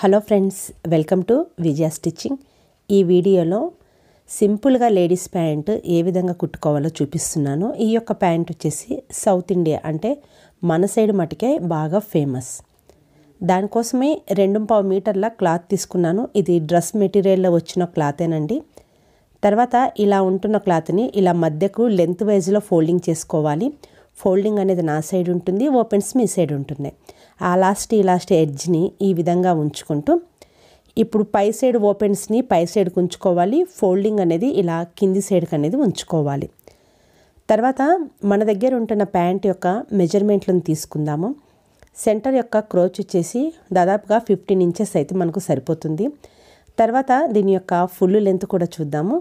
hello friends welcome to Vijaya stitching ఈ వీడియోలో సింపుల్గా లేడీస్ ప్యాంటు ఏ విధంగా కుట్టుకోవాలో చూపిస్తున్నాను ఈ యొక్క ప్యాంట్ వచ్చేసి సౌత్ ఇండియా అంటే మన సైడ్ మటుకే బాగా ఫేమస్ దానికోసమే రెండు పావు మీటర్ల క్లాత్ తీసుకున్నాను ఇది డ్రెస్ మెటీరియల్లో వచ్చిన క్లాతేనండి తర్వాత ఇలా ఉంటున్న క్లాత్ని ఇలా మధ్యకు లెంత్ వైజ్లో ఫోల్డింగ్ చేసుకోవాలి ఫోల్డింగ్ అనేది నా సైడ్ ఉంటుంది ఓపెన్స్ మీ సైడ్ ఉంటుంది ఆ లాస్ట్ ఈ లాస్ట్ ఎడ్జ్ని ఈ విధంగా ఉంచుకుంటూ ఇప్పుడు పై సైడ్ ఓపెన్స్ని పై సైడ్కి ఉంచుకోవాలి ఫోల్డింగ్ అనేది ఇలా కింది సైడ్కి అనేది ఉంచుకోవాలి తర్వాత మన దగ్గర ఉంటున్న ప్యాంట్ యొక్క మెజర్మెంట్లను తీసుకుందాము సెంటర్ యొక్క క్రోచ్ వచ్చేసి దాదాపుగా ఫిఫ్టీన్ ఇంచెస్ అయితే మనకు సరిపోతుంది తర్వాత దీని యొక్క ఫుల్ లెంత్ కూడా చూద్దాము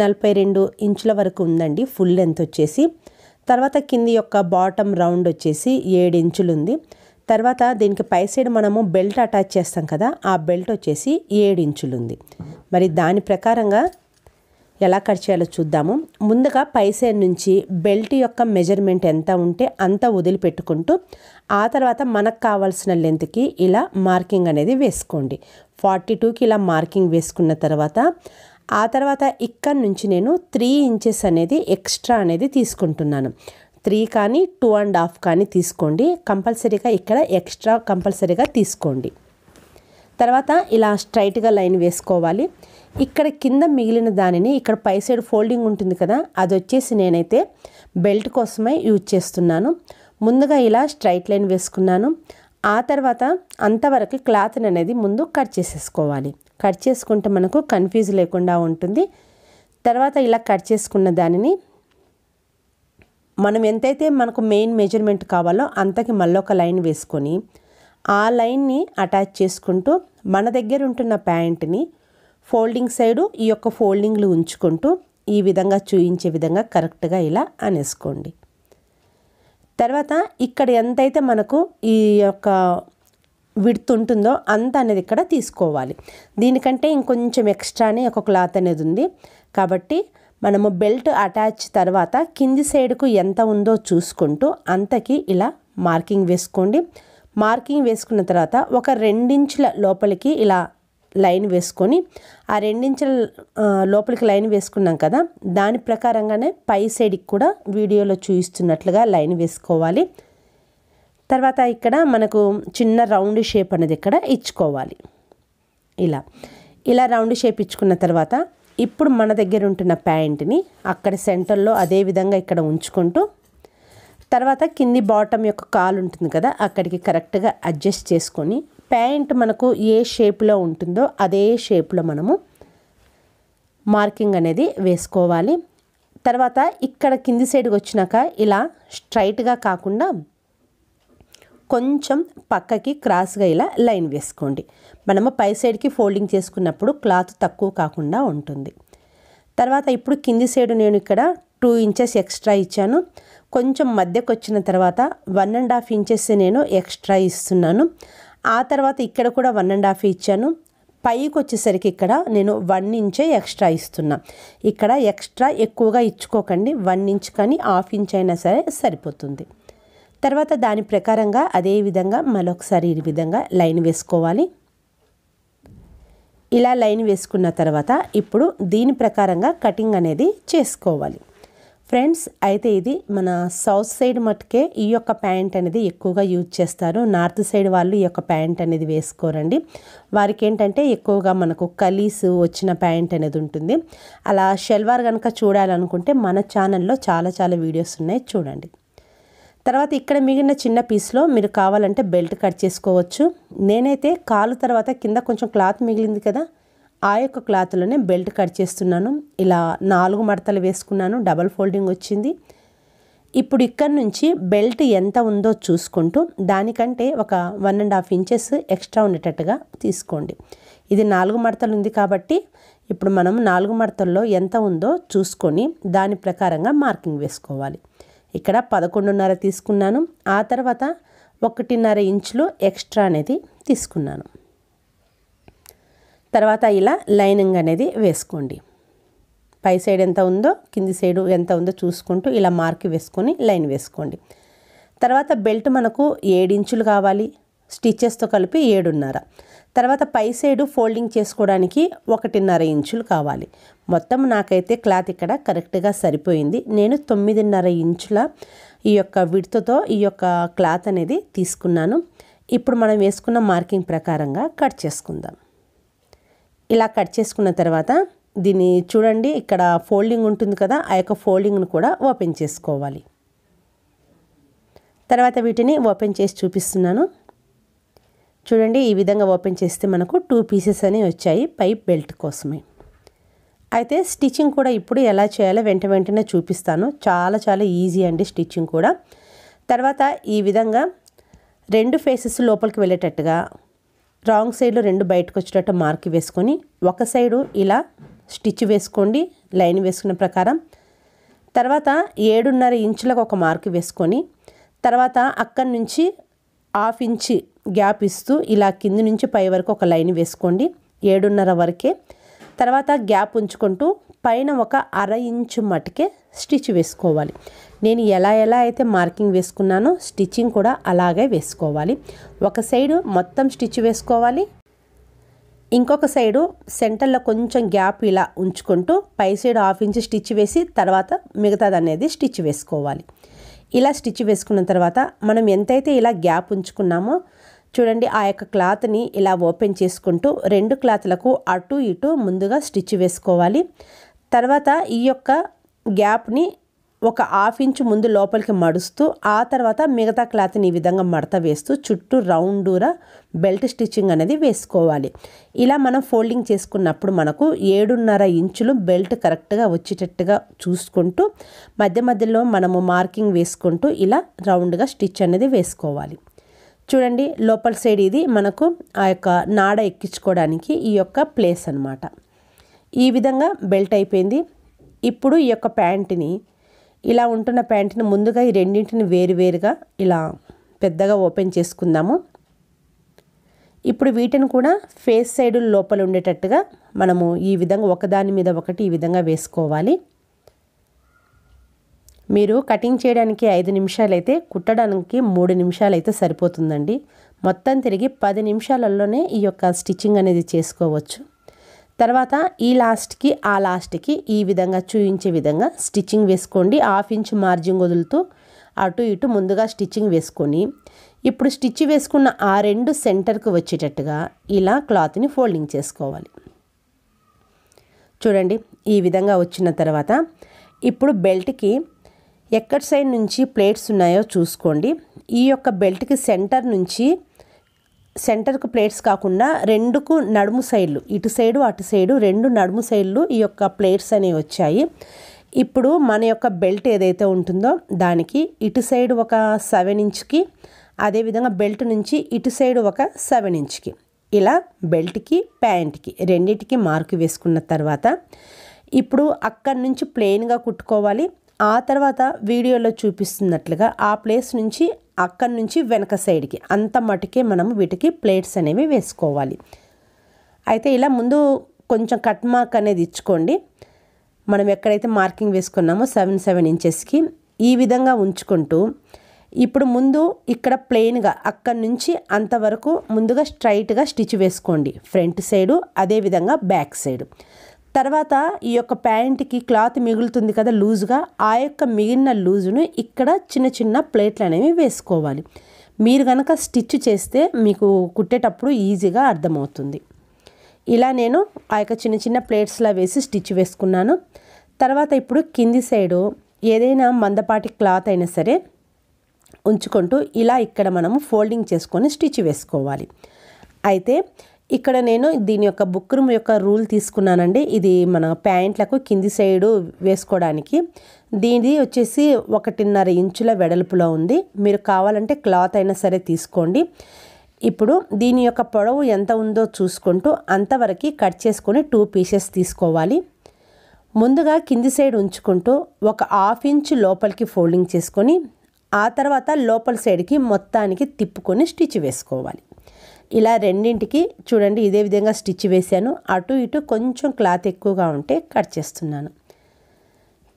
నలభై రెండు ఇంచుల వరకు ఉందండి ఫుల్ లెంత్ వచ్చేసి తర్వాత కింది యొక్క బాటమ్ రౌండ్ వచ్చేసి ఏడు ఇంచులుంది తర్వాత దీనికి పై సైడ్ మనము బెల్ట్ అటాచ్ చేస్తాం కదా ఆ బెల్ట్ వచ్చేసి ఏడు ఇంచులుంది మరి దాని ప్రకారంగా ఎలా కట్ చేయాలో చూద్దాము ముందుగా పై సైడ్ నుంచి బెల్ట్ యొక్క మెజర్మెంట్ ఎంత ఉంటే అంత వదిలిపెట్టుకుంటూ ఆ తర్వాత మనకు కావాల్సిన లెంత్కి ఇలా మార్కింగ్ అనేది వేసుకోండి ఫార్టీ టూకి ఇలా మార్కింగ్ వేసుకున్న తర్వాత ఆ తర్వాత ఇక్కడ నుంచి నేను త్రీ ఇంచెస్ అనేది ఎక్స్ట్రా అనేది తీసుకుంటున్నాను త్రీ కానీ టూ అండ్ హాఫ్ కానీ తీసుకోండి కంపల్సరీగా ఇక్కడ ఎక్స్ట్రా కంపల్సరీగా తీసుకోండి తర్వాత ఇలా స్ట్రైట్గా లైన్ వేసుకోవాలి ఇక్కడ కింద మిగిలిన దానిని ఇక్కడ పై సైడ్ ఫోల్డింగ్ ఉంటుంది కదా అది వచ్చేసి నేనైతే బెల్ట్ కోసమే యూజ్ చేస్తున్నాను ముందుగా ఇలా స్ట్రైట్ లైన్ వేసుకున్నాను ఆ తర్వాత అంతవరకు క్లాత్ని అనేది ముందు కట్ చేసేసుకోవాలి కట్ చేసుకుంటే మనకు కన్ఫ్యూజ్ లేకుండా ఉంటుంది తర్వాత ఇలా కట్ చేసుకున్న దానిని మనం ఎంతైతే మనకు మెయిన్ మెజర్మెంట్ కావాలో అంతకి మళ్ళీ ఒక లైన్ వేసుకొని ఆ లైన్ని అటాచ్ చేసుకుంటూ మన దగ్గర ఉంటున్న ప్యాంట్ని ఫోల్డింగ్ సైడు ఈ యొక్క ఫోల్డింగ్లు ఉంచుకుంటూ ఈ విధంగా చూయించే విధంగా కరెక్ట్గా ఇలా అనేసుకోండి తర్వాత ఇక్కడ ఎంతైతే మనకు ఈ యొక్క విడుతు ఉంటుందో అంత అనేది ఇక్కడ తీసుకోవాలి దీనికంటే ఇంకొంచెం ఎక్స్ట్రానే ఒక క్లాత్ అనేది ఉంది కాబట్టి మనము బెల్ట్ అటాచ్ తర్వాత కింది సైడ్కు ఎంత ఉందో చూసుకుంటూ అంతకి ఇలా మార్కింగ్ వేసుకోండి మార్కింగ్ వేసుకున్న తర్వాత ఒక రెండించుల లోపలికి ఇలా లైన్ వేసుకొని ఆ రెండించిన లోపలికి లైన్ వేసుకున్నాం కదా దాని ప్రకారంగానే పై సైడ్కి కూడా వీడియోలో చూపిస్తున్నట్లుగా లైన్ వేసుకోవాలి తర్వాత ఇక్కడ మనకు చిన్న రౌండ్ షేప్ అనేది ఇక్కడ ఇచ్చుకోవాలి ఇలా ఇలా రౌండ్ షేప్ ఇచ్చుకున్న తర్వాత ఇప్పుడు మన దగ్గర ఉంటున్న ప్యాంట్ని అక్కడ సెంటర్లో అదే విధంగా ఇక్కడ ఉంచుకుంటూ తర్వాత కింది బాటమ్ యొక్క కాలు ఉంటుంది కదా అక్కడికి కరెక్ట్గా అడ్జస్ట్ చేసుకొని ప్యాంట్ మనకు ఏ షేప్లో ఉంటుందో అదే షేప్లో మనము మార్కింగ్ అనేది వేసుకోవాలి తర్వాత ఇక్కడ కింది సైడ్కి వచ్చినాక ఇలా స్ట్రైట్గా కాకుండా కొంచెం పక్కకి క్రాస్గా ఇలా లైన్ వేసుకోండి మనము పై సైడ్కి ఫోల్డింగ్ చేసుకున్నప్పుడు క్లాత్ తక్కువ కాకుండా ఉంటుంది తర్వాత ఇప్పుడు కింది సైడ్ నేను ఇక్కడ టూ ఇంచెస్ ఎక్స్ట్రా ఇచ్చాను కొంచెం మధ్యకు వచ్చిన తర్వాత వన్ అండ్ హాఫ్ ఇంచెస్ నేను ఎక్స్ట్రా ఇస్తున్నాను ఆ తర్వాత ఇక్కడ కూడా వన్ అండ్ హాఫ్ ఇచ్చాను పైకి వచ్చేసరికి ఇక్కడ నేను వన్ ఇంచే ఎక్స్ట్రా ఇస్తున్నా ఇక్కడ ఎక్స్ట్రా ఎక్కువగా ఇచ్చుకోకండి వన్ ఇంచ్ కానీ హాఫ్ ఇంచ్ అయినా సరే సరిపోతుంది తర్వాత దాని ప్రకారంగా అదే విధంగా మరొకసారి ఈ విధంగా లైన్ వేసుకోవాలి ఇలా లైన్ వేసుకున్న తర్వాత ఇప్పుడు దీని ప్రకారంగా కటింగ్ అనేది చేసుకోవాలి ఫ్రెండ్స్ అయితే ఇది మన సౌత్ సైడ్ మట్టుకే ఈ యొక్క ప్యాంట్ అనేది ఎక్కువగా యూజ్ చేస్తారు నార్త్ సైడ్ వాళ్ళు ఈ యొక్క ప్యాంట్ అనేది వేసుకోరండి వారికి ఏంటంటే ఎక్కువగా మనకు కలీస్ వచ్చిన ప్యాంట్ అనేది ఉంటుంది అలా షెల్వార్ కనుక చూడాలనుకుంటే మన ఛానల్లో చాలా చాలా వీడియోస్ ఉన్నాయి చూడండి తర్వాత ఇక్కడ మిగిలిన చిన్న పీస్లో మీరు కావాలంటే బెల్ట్ కట్ చేసుకోవచ్చు నేనైతే కాలు తర్వాత కింద కొంచెం క్లాత్ మిగిలింది కదా ఆ యొక్క క్లాత్లోనే బెల్ట్ కట్ చేస్తున్నాను ఇలా నాలుగు మడతలు వేసుకున్నాను డబల్ ఫోల్డింగ్ వచ్చింది ఇప్పుడు ఇక్కడ నుంచి బెల్ట్ ఎంత ఉందో చూసుకుంటూ దానికంటే ఒక one and half inches extra ఉండేటట్టుగా తీసుకోండి ఇది నాలుగు మడతలు ఉంది కాబట్టి ఇప్పుడు మనం నాలుగు మడతల్లో ఎంత ఉందో చూసుకొని దాని ప్రకారంగా మార్కింగ్ వేసుకోవాలి ఇక్కడ పదకొండున్నర తీసుకున్నాను ఆ తర్వాత ఒకటిన్నర ఇంచులు ఎక్స్ట్రా అనేది తీసుకున్నాను తర్వాత ఇలా లైనింగ్ అనేది వేసుకోండి పై సైడ్ ఎంత ఉందో కింది సైడు ఎంత ఉందో చూసుకుంటూ ఇలా మార్క్ వేసుకొని లైన్ వేసుకోండి తర్వాత బెల్ట్ మనకు ఏడించులు కావాలి స్టిచ్చెస్తో కలిపి ఏడున్నర తర్వాత పై సైడు ఫోల్డింగ్ చేసుకోవడానికి ఒకటిన్నర ఇంచులు కావాలి మొత్తం నాకైతే క్లాత్ ఇక్కడ కరెక్ట్గా సరిపోయింది నేను తొమ్మిదిన్నర ఇంచుల ఈ యొక్క విడుతతో ఈ యొక్క క్లాత్ అనేది తీసుకున్నాను ఇప్పుడు మనం వేసుకున్న మార్కింగ్ ప్రకారంగా కట్ చేసుకుందాం ఇలా కట్ చేసుకున్న తర్వాత దీన్ని చూడండి ఇక్కడ ఫోల్డింగ్ ఉంటుంది కదా ఆ యొక్క ఫోల్డింగ్ను కూడా ఓపెన్ చేసుకోవాలి తర్వాత వీటిని ఓపెన్ చేసి చూపిస్తున్నాను చూడండి ఈ విధంగా ఓపెన్ చేస్తే మనకు టూ పీసెస్ అని వచ్చాయి పైప్ బెల్ట్ కోసమే అయితే స్టిచ్చింగ్ కూడా ఇప్పుడు ఎలా చేయాలో వెంట వెంటనే చూపిస్తాను చాలా చాలా ఈజీ అండి స్టిచ్చింగ్ కూడా తర్వాత ఈ విధంగా రెండు ఫేసెస్ లోపలికి వెళ్ళేటట్టుగా రాంగ్ సైడ్లో రెండు బయటకు వచ్చేటట్టు మార్క్ వేసుకొని ఒక సైడు ఇలా స్టిచ్ వేసుకోండి లైన్ వేసుకున్న ప్రకారం తర్వాత ఏడున్నర ఇంచులకు ఒక మార్క్ వేసుకొని తర్వాత అక్కడి నుంచి హాఫ్ ఇంచి గ్యాప్ ఇస్తూ ఇలా కింది నుంచి పై వరకు ఒక లైన్ వేసుకోండి ఏడున్నర వరకే తర్వాత గ్యాప్ ఉంచుకుంటూ పైన ఒక అర ఇంచు మటుకే స్టిచ్ వేసుకోవాలి నేను ఎలా ఎలా అయితే మార్కింగ్ వేసుకున్నానో స్టిచ్చింగ్ కూడా అలాగే వేసుకోవాలి ఒక సైడు మొత్తం స్టిచ్ వేసుకోవాలి ఇంకొక సైడు సెంటర్లో కొంచెం గ్యాప్ ఇలా ఉంచుకుంటూ పై సైడ్ హాఫ్ ఇంచ్ స్టిచ్ వేసి తర్వాత మిగతాది అనేది స్టిచ్ వేసుకోవాలి ఇలా స్టిచ్ వేసుకున్న తర్వాత మనం ఎంతైతే ఇలా గ్యాప్ ఉంచుకున్నామో చూడండి ఆ యొక్క క్లాత్ని ఇలా ఓపెన్ చేసుకుంటూ రెండు క్లాత్లకు అటు ఇటు ముందుగా స్టిచ్ వేసుకోవాలి తర్వాత ఈ యొక్క గ్యాప్ని ఒక హాఫ్ ఇంచ్ ముందు లోపలికి మడుస్తూ ఆ తర్వాత మిగతా క్లాత్ని ఈ విధంగా మడత వేస్తూ చుట్టూ రౌండూరా బెల్ట్ స్టిచ్చింగ్ అనేది వేసుకోవాలి ఇలా మనం ఫోల్డింగ్ చేసుకున్నప్పుడు మనకు ఏడున్నర ఇంచులు బెల్ట్ కరెక్ట్గా వచ్చేటట్టుగా చూసుకుంటూ మధ్య మధ్యలో మనము మార్కింగ్ వేసుకుంటూ ఇలా రౌండ్గా స్టిచ్ అనేది వేసుకోవాలి చూడండి లోపల సైడ్ ఇది మనకు ఆ యొక్క నాడ ఎక్కించుకోవడానికి ఈ యొక్క ప్లేస్ అనమాట ఈ విధంగా బెల్ట్ అయిపోయింది ఇప్పుడు ఈ యొక్క ప్యాంటుని ఇలా ఉంటున్న ప్యాంటుని ముందుగా ఈ రెండింటిని వేరువేరుగా ఇలా పెద్దగా ఓపెన్ చేసుకుందాము ఇప్పుడు వీటిని కూడా ఫేస్ సైడ్ లోపల ఉండేటట్టుగా మనము ఈ విధంగా ఒకదాని మీద ఒకటి ఈ విధంగా వేసుకోవాలి మీరు కటింగ్ చేయడానికి ఐదు నిమిషాలైతే కుట్టడానికి మూడు నిమిషాలైతే సరిపోతుందండి మొత్తం తిరిగి పది నిమిషాలలోనే ఈ యొక్క స్టిచ్చింగ్ అనేది చేసుకోవచ్చు తర్వాత ఈ లాస్ట్కి ఆ లాస్ట్కి ఈ విధంగా చూయించే విధంగా స్టిచ్చింగ్ వేసుకోండి హాఫ్ ఇంచ్ మార్జిన్ వదులుతూ అటు ఇటు ముందుగా స్టిచ్చింగ్ వేసుకొని ఇప్పుడు స్టిచ్ వేసుకున్న ఆ రెండు సెంటర్కు వచ్చేటట్టుగా ఇలా క్లాత్ని ఫోల్డింగ్ చేసుకోవాలి చూడండి ఈ విధంగా వచ్చిన తర్వాత ఇప్పుడు బెల్ట్కి ఎక్కడి సైడ్ నుంచి ప్లేట్స్ ఉన్నాయో చూసుకోండి ఈ యొక్క బెల్ట్కి సెంటర్ నుంచి సెంటర్కు ప్లేట్స్ కాకుండా రెండుకు నడుము సైడ్లు ఇటు సైడు అటు సైడు రెండు నడుము సైడ్లు ఈ యొక్క ప్లేట్స్ అనేవి వచ్చాయి ఇప్పుడు మన యొక్క బెల్ట్ ఏదైతే ఉంటుందో దానికి ఇటు సైడ్ ఒక సెవెన్ ఇంచ్కి అదేవిధంగా బెల్ట్ నుంచి ఇటు సైడ్ ఒక సెవెన్ ఇంచ్కి ఇలా బెల్ట్కి ప్యాంట్కి రెండింటికి మార్క్ వేసుకున్న తర్వాత ఇప్పుడు అక్కడి నుంచి ప్లెయిన్గా కుట్టుకోవాలి ఆ తర్వాత వీడియోలో చూపిస్తున్నట్లుగా ఆ ప్లేస్ నుంచి అక్కడి నుంచి వెనక సైడ్కి అంత మటుకే మనం వీటికి ప్లేట్స్ అనేవి వేసుకోవాలి అయితే ఇలా ముందు కొంచెం కట్ మార్క్ అనేది ఇచ్చుకోండి మనం ఎక్కడైతే మార్కింగ్ వేసుకున్నామో సెవెన్ సెవెన్ ఇంచెస్కి ఈ విధంగా ఉంచుకుంటూ ఇప్పుడు ముందు ఇక్కడ ప్లెయిన్గా అక్కడి నుంచి అంతవరకు ముందుగా స్ట్రైట్గా స్టిచ్ వేసుకోండి ఫ్రంట్ సైడు అదేవిధంగా బ్యాక్ సైడు తర్వాత ఈ యొక్క ప్యాంట్కి క్లాత్ మిగులుతుంది కదా లూజ్గా ఆ యొక్క మిగిలిన లూజును ఇక్కడ చిన్న చిన్న ప్లేట్లు అనేవి వేసుకోవాలి మీరు కనుక స్టిచ్ చేస్తే మీకు కుట్టేటప్పుడు ఈజీగా అర్థమవుతుంది ఇలా నేను ఆ యొక్క చిన్న చిన్న ప్లేట్స్లా వేసి స్టిచ్ వేసుకున్నాను తర్వాత ఇప్పుడు కింది సైడు ఏదైనా మందపాటి క్లాత్ అయినా సరే ఉంచుకుంటూ ఇలా ఇక్కడ మనము ఫోల్డింగ్ చేసుకొని స్టిచ్ వేసుకోవాలి అయితే ఇక్కడ నేను దీని యొక్క బుక్ రూమ్ యొక్క రూల్ తీసుకున్నానండి ఇది మన ప్యాంట్లకు కింది సైడు వేసుకోవడానికి దీనిది వచ్చేసి ఒకటిన్నర ఇంచుల వెడల్పులో ఉంది మీరు కావాలంటే క్లాత్ అయినా సరే తీసుకోండి ఇప్పుడు దీని యొక్క పొడవు ఎంత ఉందో చూసుకుంటూ అంతవరకు కట్ చేసుకొని టూ పీసెస్ తీసుకోవాలి ముందుగా కింది సైడ్ ఉంచుకుంటూ ఒక హాఫ్ ఇంచ్ లోపలికి ఫోల్డింగ్ చేసుకొని ఆ తర్వాత లోపల సైడ్కి మొత్తానికి తిప్పుకొని స్టిచ్ వేసుకోవాలి ఇలా రెండింటికి చూడండి ఇదే విధంగా స్టిచ్ వేశాను అటు ఇటు కొంచెం క్లాత్ ఎక్కువగా ఉంటే కట్ చేస్తున్నాను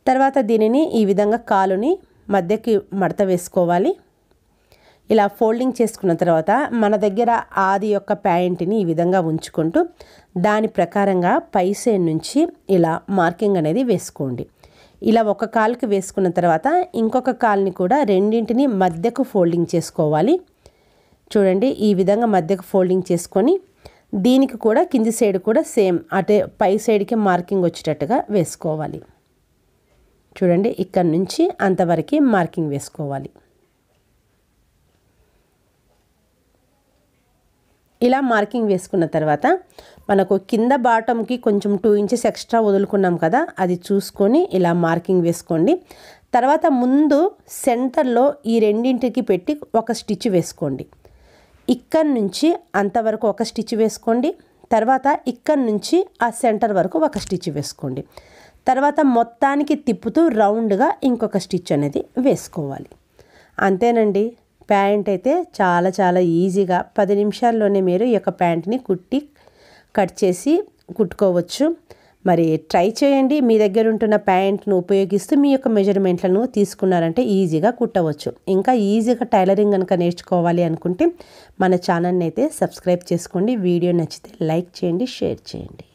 తర్వాత దీనిని ఈ విధంగా కాలుని మధ్యకి మడత వేసుకోవాలి ఇలా ఫోల్డింగ్ చేసుకున్న తర్వాత మన దగ్గర ఆది యొక్క ప్యాంటుని ఈ విధంగా ఉంచుకుంటూ దాని ప్రకారంగా పైసే నుంచి ఇలా మార్కింగ్ అనేది వేసుకోండి ఇలా ఒక కాలుకి వేసుకున్న తర్వాత ఇంకొక కాల్ని కూడా రెండింటిని మధ్యకు ఫోల్డింగ్ చేసుకోవాలి చూడండి ఈ విధంగా మధ్యకు ఫోల్డింగ్ చేసుకొని దీనికి కూడా కింది సైడ్ కూడా సేమ్ అటే పై సైడ్కి మార్కింగ్ వచ్చేటట్టుగా వేసుకోవాలి చూడండి ఇక్కడ నుంచి అంతవరకు మార్కింగ్ వేసుకోవాలి ఇలా మార్కింగ్ వేసుకున్న తర్వాత మనకు కింద బాటంకి కొంచెం టూ ఇంచెస్ ఎక్స్ట్రా వదులుకున్నాం కదా అది చూసుకొని ఇలా మార్కింగ్ వేసుకోండి తర్వాత ముందు సెంటర్లో ఈ రెండింటికి పెట్టి ఒక స్టిచ్ వేసుకోండి ఇక్కడి నుంచి అంతవరకు ఒక స్టిచ్ వేసుకోండి తర్వాత ఇక్కడి నుంచి ఆ సెంటర్ వరకు ఒక స్టిచ్ వేసుకోండి తర్వాత మొత్తానికి తిప్పుతూ రౌండ్గా ఇంకొక స్టిచ్ అనేది వేసుకోవాలి అంతేనండి ప్యాంట్ అయితే చాలా చాలా ఈజీగా పది నిమిషాల్లోనే మీరు ఈ యొక్క ప్యాంట్ని కుట్టి కట్ చేసి కుట్టుకోవచ్చు మరి ట్రై చేయండి మీ దగ్గర ఉంటున్న ప్యాంట్ను ఉపయోగిస్తూ మీ యొక్క మెజర్మెంట్లను తీసుకున్నారంటే ఈజీగా కుట్టవచ్చు ఇంకా ఈజీగా టైలరింగ్ కనుక నేర్చుకోవాలి అనుకుంటే మన ఛానల్ని అయితే సబ్స్క్రైబ్ చేసుకోండి వీడియో నచ్చితే లైక్ చేయండి షేర్ చేయండి